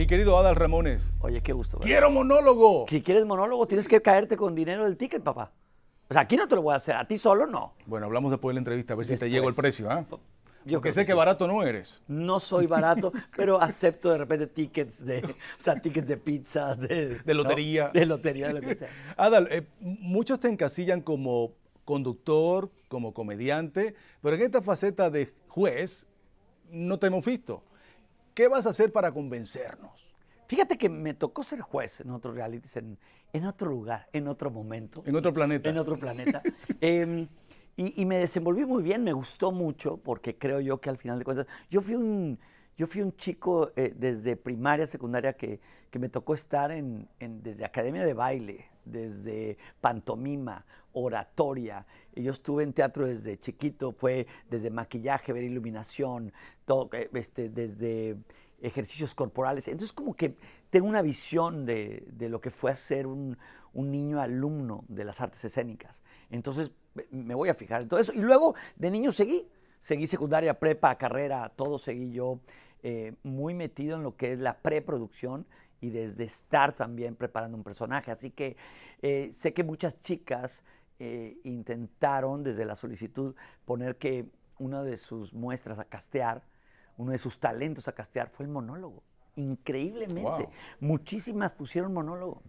Mi querido Adal Ramones. Oye, qué gusto. Quiero monólogo. Si quieres monólogo, tienes que caerte con dinero del ticket, papá. O sea, aquí no te lo voy a hacer, a ti solo no. Bueno, hablamos después de la entrevista, a ver si te llego el precio, ¿ah? Yo Porque sé que, barato no eres. No soy barato, pero acepto de repente tickets de, o sea, tickets de pizzas, de, lotería. De lotería, de lo que sea. Adal, eh, muchos te encasillan como conductor, como comediante, pero en esta faceta de juez no te hemos visto. ¿Qué vas a hacer para convencernos? Fíjate que me tocó ser juez en otro reality, en, otro lugar, en otro momento. En otro planeta. En otro planeta. Em, y, me desenvolví muy bien, me gustó mucho, porque creo yo que al final de cuentas, yo fui un, yo fui un chico eh, desde primaria, secundaria, que, me tocó estar desde academia de baile, desde pantomima, oratoria. Yo estuve en teatro desde chiquito, fue desde maquillaje, ver iluminación, todo, eh, este, desde ejercicios corporales. Entonces como que tengo una visión de, de lo que fue ser un, un, niño alumno de las artes escénicas. Entonces me voy a fijar en todo eso. Y luego de niño seguí, seguí secundaria, prepa, carrera, todo seguí yo eh, muy metido en lo que es la preproducción y desde estar también preparando un personaje. Así que eh, sé que muchas chicas eh, intentaron desde la solicitud poner que una de sus muestras a castear, uno de sus talentos a castear fue el monólogo. Increíblemente. Muchísimas pusieron monólogo.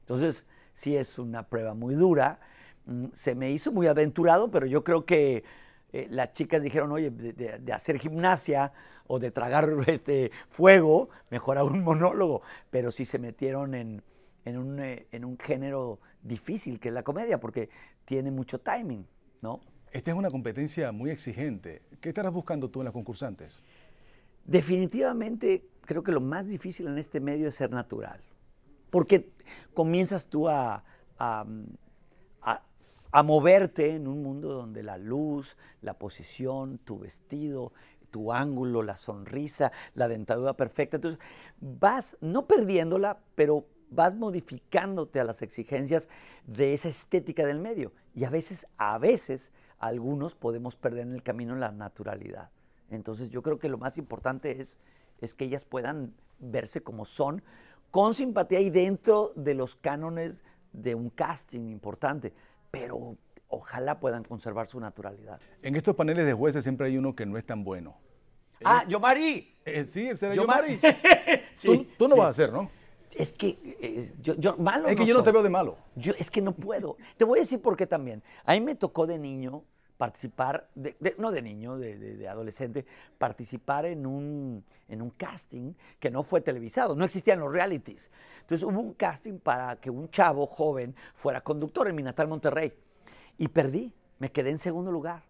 Entonces, sí es una prueba muy dura. Mm, se me hizo muy aventurado, pero yo creo que eh, las chicas dijeron, oye, de, hacer gimnasia o de tragar este fuego, mejor a un monólogo, pero sí se metieron eh, en, un, género difícil que es la comedia, porque tiene mucho timing, ¿no? Esta es una competencia muy exigente. ¿Qué estarás buscando tú en las concursantes? Definitivamente creo que lo más difícil en este medio es ser natural, porque comienzas tú a a moverte en un mundo donde la luz, la posición, tu vestido, tu ángulo, la sonrisa, la dentadura perfecta. Entonces, vas no perdiéndola, pero vas modificándote a las exigencias de esa estética del medio. Y a veces, a veces, algunos podemos perder en el camino la naturalidad. Entonces, yo creo que lo más importante es, es que ellas puedan verse como son, con simpatía y dentro de los cánones de un casting importante pero ojalá puedan conservar su naturalidad. En estos paneles de jueces siempre hay uno que no es tan bueno. Ah, Yo eh, Yomari. Eh, sí, será Yomari. tú, no vas a ser, ¿no? Es que eh, yo, malo. Es que yo no te veo de malo. Yo, es que no puedo. te voy a decir por qué también. A mí me tocó de niño participar, no de niño, de, adolescente, participar en un, en un, casting que no fue televisado, no existían los realities. Entonces hubo un casting para que un chavo joven fuera conductor en mi natal Monterrey y perdí, me quedé en segundo lugar.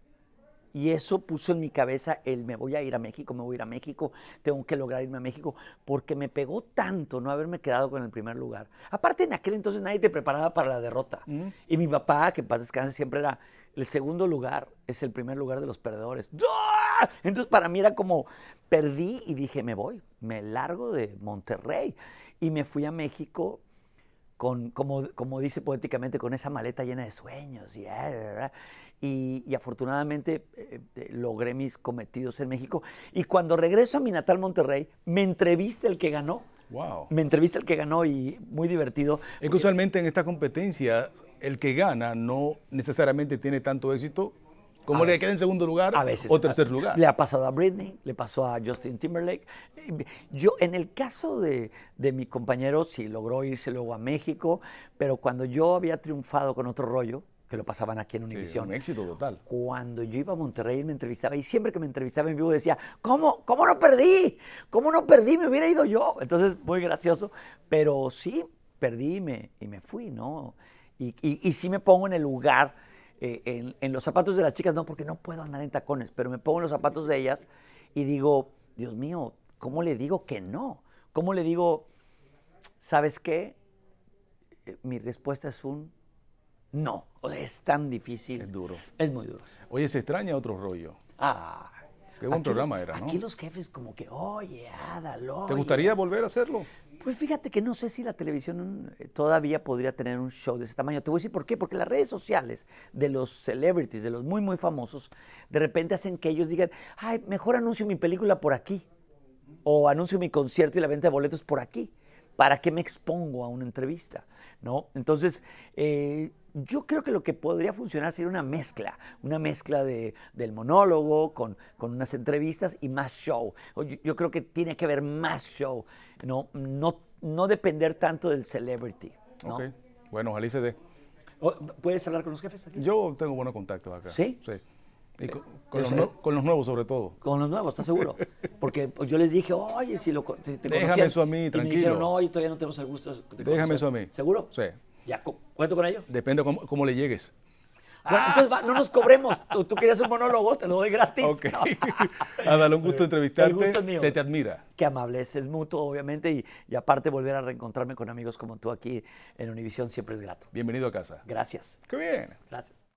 Y eso puso en mi cabeza el me voy a ir a México, me voy a ir a México, tengo que lograr irme a México, porque me pegó tanto no haberme quedado con el primer lugar. Aparte en aquel entonces nadie te preparaba para la derrota. Mm. Y mi papá, que en paz descanse, siempre era, el segundo lugar es el primer lugar de los perdedores. ¡Ah! Entonces para mí era como, perdí y dije, me voy, me largo de Monterrey. Y me fui a México con, como, como dice poéticamente, con esa maleta llena de sueños. Ah, ah, y, afortunadamente eh, eh, logré mis cometidos en México. Y cuando regreso a mi natal Monterrey, me entrevista el que ganó. Me entrevista el que ganó y muy divertido. Es que usualmente en esta competencia, el que gana no necesariamente tiene tanto éxito como le queda en segundo lugar o tercer lugar. Le ha pasado a Britney, le pasó a Justin Timberlake. Yo, en el caso de, de, mi compañero, sí logró irse luego a México, pero cuando yo había triunfado con otro rollo, que lo pasaban aquí en Univisión. un éxito total. Cuando yo iba a Monterrey y me entrevistaba y siempre que me entrevistaba en vivo decía, ¿cómo, cómo no perdí? ¿Cómo no perdí? Me hubiera ido yo. Entonces, muy gracioso. Pero sí, perdí y me, fui, ¿no? Y, y, sí me pongo en el lugar, eh, en, en, los zapatos de las chicas, no, porque no puedo andar en tacones, pero me pongo en los zapatos de ellas y digo, Dios mío, ¿cómo le digo que no? ¿Cómo le digo, sabes qué? Eh, mi respuesta es un no, es tan difícil. Es duro. Es muy duro. Oye, se extraña otro rollo. Ah. Qué buen programa era, ¿no? Aquí los jefes como que, oye, hádalos. ¿Te gustaría volver a hacerlo? Pues fíjate que no sé si la televisión eh, todavía podría tener un show de ese tamaño. Te voy a decir por qué. Porque las redes sociales de los celebrities, de los muy, muy famosos, de repente hacen que ellos digan, ay, mejor anuncio mi película por aquí. O anuncio mi concierto y la venta de boletos por aquí. ¿para qué me expongo a una entrevista? ¿No? Entonces, eh, yo creo que lo que podría funcionar sería una mezcla, una mezcla del monólogo con, unas entrevistas y más show. Yo, creo que tiene que haber más show, no, no, no depender tanto del celebrity. Okay. Bueno, Alice de ¿Puedes hablar con los jefes aquí? Yo tengo buenos contactos acá. ¿Sí? sí eh, con, los, nuevos sobre todo. Con los nuevos, ¿estás seguro? Porque pues, yo les dije, oye, si, lo, si Déjame eso a mí, tranquilo. Y me no, todavía no tenemos el gusto Déjame eso a mí. ¿Seguro? Sí. ¿Ya cuento con ello? Depende cómo, cómo le llegues. Bueno, entonces no nos cobremos. Tú, querías un monólogo, te lo doy gratis. Ok. un gusto entrevistarte. Se te admira. Qué amable, es, mutuo, obviamente. Y, y, aparte, volver a reencontrarme con amigos como tú aquí en Univisión siempre es grato. Bienvenido a casa. Gracias. Qué bien. Gracias.